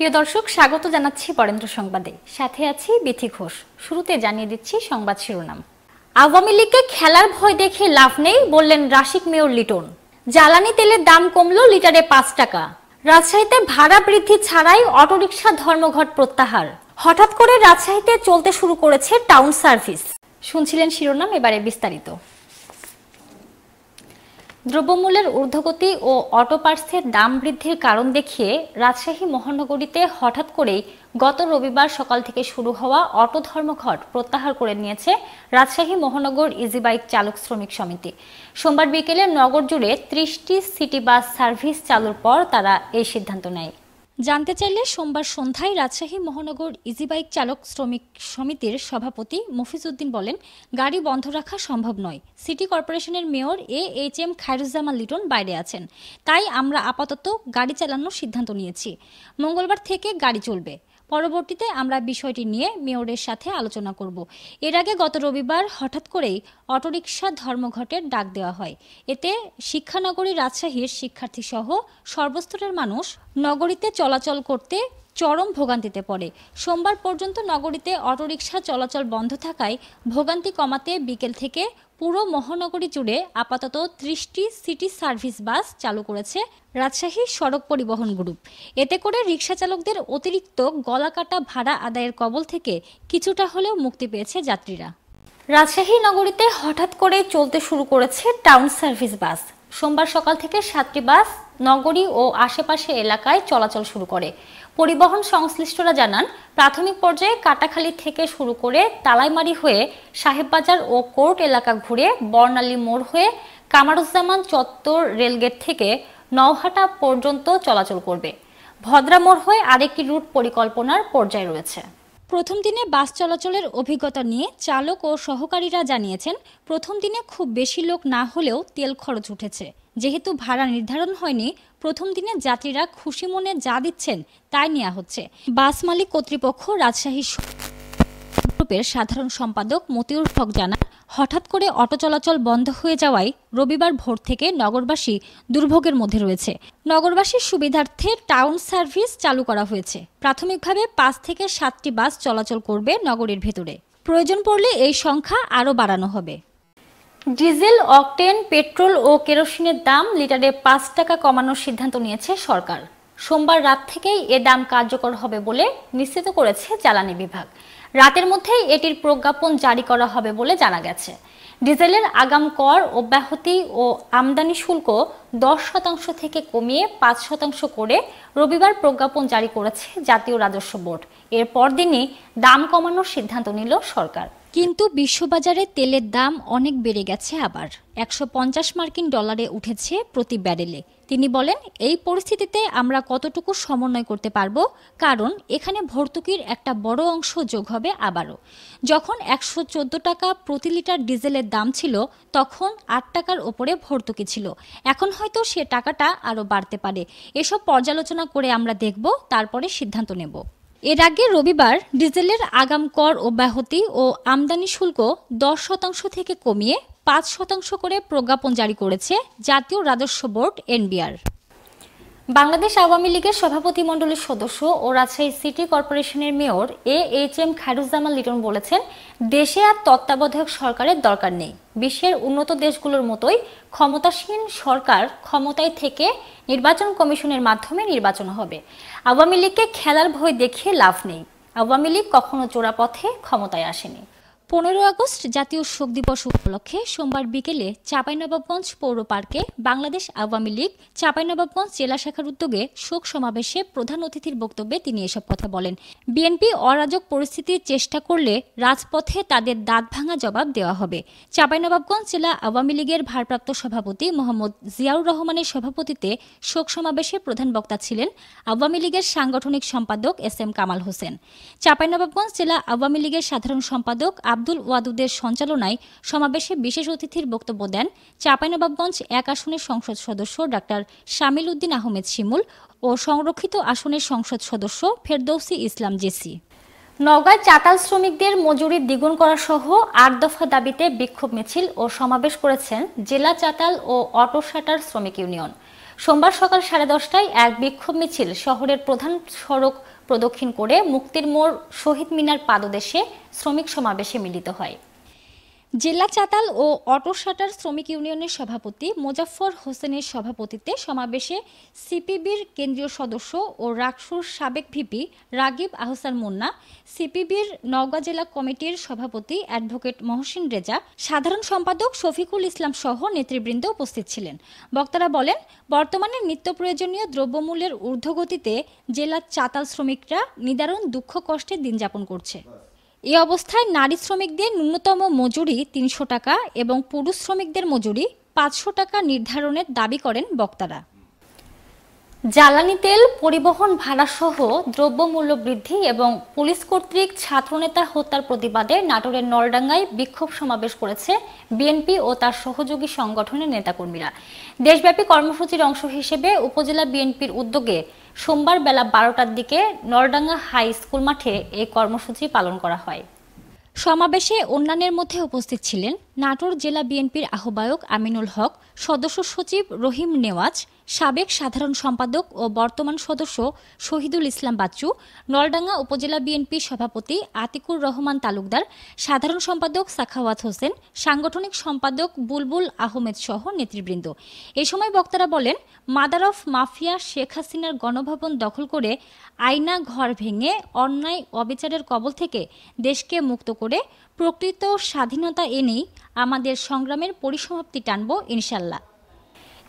প্রিয় দর্শক স্বাগত জানাচ্ছি বরেন্দ্র সংবাদে সাথে আছি বিথি ঘোষ শুরুতে জানিয়ে দিচ্ছি সংবাদ শিরোনাম আওয়ামী লীগকে খেলার ভয় দেখে লাভ নেই বললেন রাশিক মেয়র লিটন জ্বালানি তেলের দাম কমলো লিটারে পাঁচ টাকা রাজশাহীতে ভাড়া বৃদ্ধি ছাড়াই অটোরিকশা ধর্মঘট প্রত্যাহার হঠাৎ করে রাজশাহীতে চলতে শুরু করেছে টাউন সার্ভিস শুনছিলেন শিরোনাম এবারে বিস্তারিত দ্রব্যমূল্যের ঊর্ধ্বগতি ও অটো পার্সের দাম বৃদ্ধির কারণ দেখিয়ে রাজশাহী মহানগরীতে হঠাৎ করেই গত রবিবার সকাল থেকে শুরু হওয়া অটো ধর্মঘট প্রত্যাহার করে নিয়েছে রাজশাহী মহানগর ইজিবাইক চালক শ্রমিক সমিতি সোমবার বিকেলে নগর জুড়ে ত্রিশটি সিটি বাস সার্ভিস চালুর পর তারা এই সিদ্ধান্ত নেয় জানতে চাইলে সোমবার সন্ধ্যায় রাজশাহী মহানগর ইজিবাইক চালক শ্রমিক সমিতির সভাপতি মফিজউদ্দিন বলেন গাড়ি বন্ধ রাখা সম্ভব নয় সিটি কর্পোরেশনের mayor A H M Khairuzzaman Liton বাইরে আছেন তাই আমরা আপাতত গাড়ি চালানোর সিদ্ধান্ত নিয়েছি মঙ্গলবার থেকে গাড়ি চলবে পরবর্তীতে আমরা বিষয়টি নিয়ে মেয়রের সাথে আলোচনা করব এর আগে গত রবিবার হঠাৎ করেই অটোরিকশা ধর্মঘটের ডাক দেওয়া হয় এতে শিক্ষানগরী রাজশাহীর শিক্ষার্থীসহ সর্বস্তরের মানুষ নগরীতে চলাচল করতে চরম ভোগান্তিতে পড়ে সোমবার পর্যন্ত নগরীতে অটোরিকশা চলাচল বন্ধ থাকায় ভোগান্তি কমাতে বিকেল থেকে পুরো মহানগরী জুড়ে আপাতত ত্রিশটি সিটি সার্ভিস বাস চালু করেছে রাজশাহী সড়ক পরিবহন গ্রুপ এতে করে রিক্সা চালকদের অতিরিক্ত গলাকাটা ভাড়া আদায়ের কবল থেকে কিছুটা হলেও মুক্তি পেয়েছে যাত্রীরা রাজশাহী নগরীতে হঠাৎ করে চলতে শুরু করেছে টাউন সার্ভিস বাস সোমবার সকাল থেকে সাতটি বাস নগরী ও আশেপাশে এলাকায় চলাচল শুরু করে পরিবহন সংশ্লিষ্টরা জানান প্রাথমিক পর্যায়ে কাটাখালী থেকে শুরু করে তালাইমারি হয়ে সাহেববাজার ও কোর্ট এলাকা ঘুরে বর্ণালী মোড় হয়ে কামারুজ্জামান চত্বর রেলগেট থেকে নওহাটা পর্যন্ত চলাচল করবে ভদ্রা মোড় হয়ে আরেকটি রুট পরিকল্পনার পর্যায়ে রয়েছে প্রথম দিনে বাস চলাচলের অভিজ্ঞতা নিয়ে চালক ও সহকারীরা জানিয়েছেন প্রথম দিনে খুব বেশি লোক না হলেও তেল খরচ উঠেছে যেহেতু ভাড়া নির্ধারণ হয়নি প্রথম দিনে যাত্রীরা খুশি মনে যা দিচ্ছেন তাই নেওয়া হচ্ছে বাস মালিক কর্তৃপক্ষ রাজশাহী গ্রুপের সাধারণ সম্পাদক মতিউর হক জানান হঠাৎ করে অটো চলাচল বন্ধ হয়ে যাওয়ায় রবিবার ভোর থেকে নগরবাসী দুর্ভোগের মধ্যে রয়েছে নগরবাসীর সুবিধার্থে টাউন সার্ভিস চালু করা হয়েছে প্রাথমিকভাবে পাঁচ থেকে সাতটি বাস চলাচল করবে নগরীর ভেতরে প্রয়োজন পড়লে এই সংখ্যা আরও বাড়ানো হবে ডিজেল অকটেন পেট্রোল ও কেরোসিনের দাম লিটারে পাঁচ টাকা কমানোর সিদ্ধান্ত নিয়েছে সরকার সোমবার রাত থেকেই এ দাম কার্যকর হবে বলে নিশ্চিত করেছে জ্বালানি বিভাগ রাতের মধ্যেই এটির প্রজ্ঞাপন জারি করা হবে বলে জানা গেছে ডিজেলের আগাম কর অব্যাহতি ও আমদানি শুল্ক দশ শতাংশ থেকে কমিয়ে পাঁচ শতাংশ করে রবিবার প্রজ্ঞাপন জারি করেছে জাতীয় রাজস্ব বোর্ড এর পরদিনই দাম কমানোর সিদ্ধান্ত নিল সরকার কিন্তু বিশ্ববাজারে তেলের দাম অনেক বেড়ে গেছে আবার একশো মার্কিন ডলারে উঠেছে প্রতি ব্যারেলে তিনি বলেন এই পরিস্থিতিতে আমরা কতটুকু সমন্বয় করতে পারব কারণ এখানে ভর্তুকির একটা বড় অংশ যোগ হবে আবারও যখন একশো টাকা প্রতি লিটার ডিজেলের দাম ছিল তখন আট টাকার ওপরে ভর্তুকি ছিল এখন হয়তো সে টাকাটা আরও বাড়তে পারে এসব পর্যালোচনা করে আমরা দেখব তারপরে সিদ্ধান্ত নেব এর আগে রবিবার ডিজেলের আগাম কর অব্যাহতি ও আমদানি শুল্ক দশ শতাংশ থেকে কমিয়ে পাঁচ শতাংশ করে প্রজ্ঞাপন জারি করেছে জাতীয় রাজস্ব বোর্ড এনবিআর বাংলাদেশ আওয়ামী লীগের সভাপতি মণ্ডলীর সদস্য ও রাজশাহী সিটি কর্পোরেশনের mayor A H M Khairuzzaman Liton বলেছেন দেশে আর তত্ত্বাবধায়ক সরকারের দরকার নেই বিশ্বের উন্নত দেশগুলোর মতোই ক্ষমতাসীন সরকার ক্ষমতায় থেকে নির্বাচন কমিশনের মাধ্যমে নির্বাচন হবে আওয়ামী লীগকে খেলার ভয় দেখিয়ে লাভ নেই আওয়ামী লীগ কখনো চোরাপথে ক্ষমতায় আসেনি পনেরো আগস্ট জাতীয় শোক দিবস উপলক্ষে সোমবার বিকেলে চাঁপাইনবাবগঞ্জ পৌর পার্কে বাংলাদেশ আওয়ামী লীগ চাঁপাইনবাবগঞ্জ জেলা শাখার উদ্যোগে শোক সমাবেশে প্রধান অতিথির বক্তব্যে তিনি এসব কথা বলেন বিএনপি অরাজক পরিস্থিতির চেষ্টা করলে রাজপথে তাদের দাঁত ভাঙা জবাব দেওয়া হবে চাঁপাইনবাবগঞ্জ জেলা আওয়ামী লীগের ভারপ্রাপ্ত সভাপতি মোহাম্মদ জিয়াউর রহমানের সভাপতিতে শোক সমাবেশে প্রধান বক্তা ছিলেন আওয়ামী লীগের সাংগঠনিক সম্পাদক এস এম কামাল হোসেন চাঁপাইনবাবগঞ্জ জেলা আওয়ামী লীগের সাধারণ সম্পাদক আব্দুল ওয়াদুদের সঞ্চালনায় সমাবেশে বিশেষ অতিথির বক্তব্য দেন চাঁপাইনবাবগঞ্জ এক আসনের সংসদ সদস্য ডাক্তার শামিল উদ্দিন আহমেদ শিমুল ও সংরক্ষিত আসনের সংসদ সদস্য ফেরদৌসি ইসলাম জেসি নওগাঁ চাতাল শ্রমিকদের মজুরি দ্বিগুণ করা সহ আট দফা দাবিতে বিক্ষোভ মিছিল ও সমাবেশ করেছেন জেলা চাতাল ও অটো শাটার শ্রমিক ইউনিয়ন সোমবার সকাল সাড়ে দশটায় এক বিক্ষোভ মিছিল শহরের প্রধান সড়ক প্রদক্ষিণ করে মুক্তির মোড় শহীদ মিনার পাদদেশে শ্রমিক সমাবেশে মিলিত হয় জেলা চাতাল ও অটো শাটার শ্রমিক ইউনিয়নের সভাপতি মোজাফর হোসেনের সভাপতিত্বে সমাবেশে সিপিবির কেন্দ্রীয় সদস্য ও রাকসুর সাবেক ভিপি রাগিব আহসান মুন্না সিপিবির নওগাঁ জেলা কমিটির সভাপতি অ্যাডভোকেট মহসিন রেজা সাধারণ সম্পাদক শফিকুল ইসলাম সহ নেতৃবৃন্দ উপস্থিত ছিলেন বক্তারা বলেন বর্তমানে নিত্য প্রয়োজনীয় দ্রব্যমূল্যের ঊর্ধ্বগতিতে জেলার চাতাল শ্রমিকরা নিদারুণ দুঃখ কষ্টে দিন যাপন করছে এ অবস্থায় নারী শ্রমিকদের ন্যূনতম মজুরি তিনশো টাকা এবং পুরুষ শ্রমিকদের মজুরি পাঁচশো টাকা নির্ধারণের দাবি করেন বক্তারা জ্বালানি তেল পরিবহন ভাড়া সহ দ্রব্যমূল্য বৃদ্ধি এবং পুলিশ কর্তৃক ছাত্রনেতা হত্যার প্রতিবাদে নাটোরের নলডাঙ্গায় বিক্ষোভ সমাবেশ করেছে বিএনপি ও তার সহযোগী সংগঠনের নেতাকর্মীরা দেশব্যাপী কর্মসূচির অংশ হিসেবে উপজেলা বিএনপির উদ্যোগে সোমবার বেলা বারোটার দিকে নলডাঙ্গা হাই স্কুল মাঠে এই কর্মসূচি পালন করা হয় সমাবেশে অন্যান্যের মধ্যে উপস্থিত ছিলেন নাটোর জেলা বিএনপির আহ্বায়ক আমিনুল হক সদস্য সচিব রহিম নেওয়াজ সাবেক সাধারণ সম্পাদক ও বর্তমান সদস্য শহীদুল ইসলাম বাচ্চু নলডাঙ্গা উপজেলা বিএনপি সভাপতি আতিকুর রহমান তালুকদার সাধারণ সম্পাদক সাখাওয়াত হোসেন সাংগঠনিক সম্পাদক বুলবুল আহমেদ সহ নেতৃবৃন্দ এ সময় বক্তারা বলেন মাদার অফ মাফিয়া শেখ হাসিনার গণভবন দখল করে আয়না ঘর ভেঙে অন্যায় অবিচারের কবল থেকে দেশকে মুক্ত করে প্রকৃত স্বাধীনতা এনেই আমাদের সংগ্রামের পরিসমাপ্তি টানব ইনশাল্লাহ